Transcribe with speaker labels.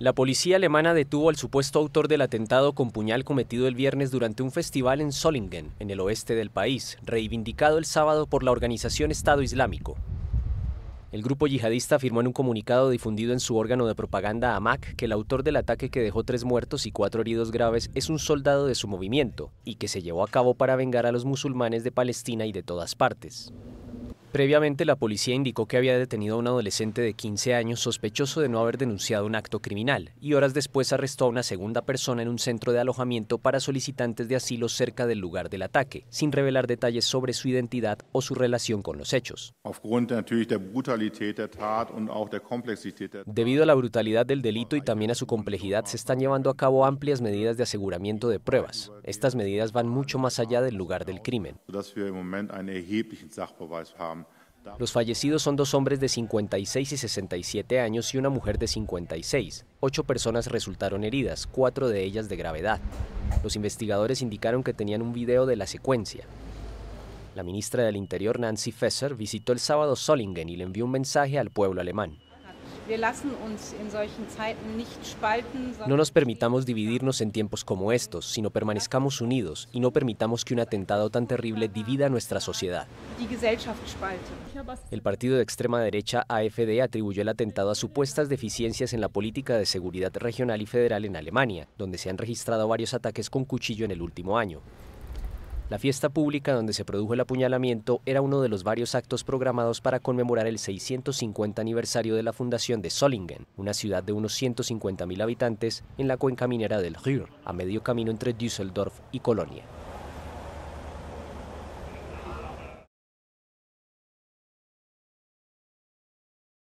Speaker 1: La policía alemana detuvo al supuesto autor del atentado con puñal cometido el viernes durante un festival en Solingen, en el oeste del país, reivindicado el sábado por la organización Estado Islámico. El grupo yihadista afirmó en un comunicado difundido en su órgano de propaganda AMAC que el autor del ataque que dejó tres muertos y cuatro heridos graves es un soldado de su movimiento y que se llevó a cabo para vengar a los musulmanes de Palestina y de todas partes. Previamente, la policía indicó que había detenido a un adolescente de 15 años sospechoso de no haber denunciado un acto criminal y horas después arrestó a una segunda persona en un centro de alojamiento para solicitantes de asilo cerca del lugar del ataque, sin revelar detalles sobre su identidad o su relación con los hechos. Debido a la brutalidad del delito y también a su complejidad, se están llevando a cabo amplias medidas de aseguramiento de pruebas. Estas medidas van mucho más allá del lugar del crimen. Los fallecidos son dos hombres de 56 y 67 años y una mujer de 56. Ocho personas resultaron heridas, cuatro de ellas de gravedad. Los investigadores indicaron que tenían un video de la secuencia. La ministra del Interior, Nancy Fesser, visitó el sábado Solingen y le envió un mensaje al pueblo alemán. No nos permitamos dividirnos en tiempos como estos, sino permanezcamos unidos y no permitamos que un atentado tan terrible divida nuestra sociedad. El partido de extrema derecha AFD atribuyó el atentado a supuestas deficiencias en la política de seguridad regional y federal en Alemania, donde se han registrado varios ataques con cuchillo en el último año. La fiesta pública donde se produjo el apuñalamiento era uno de los varios actos programados para conmemorar el 650 aniversario de la fundación de Solingen, una ciudad de unos 150.000 habitantes en la cuenca minera del Ruhr, a medio camino entre Düsseldorf y Colonia.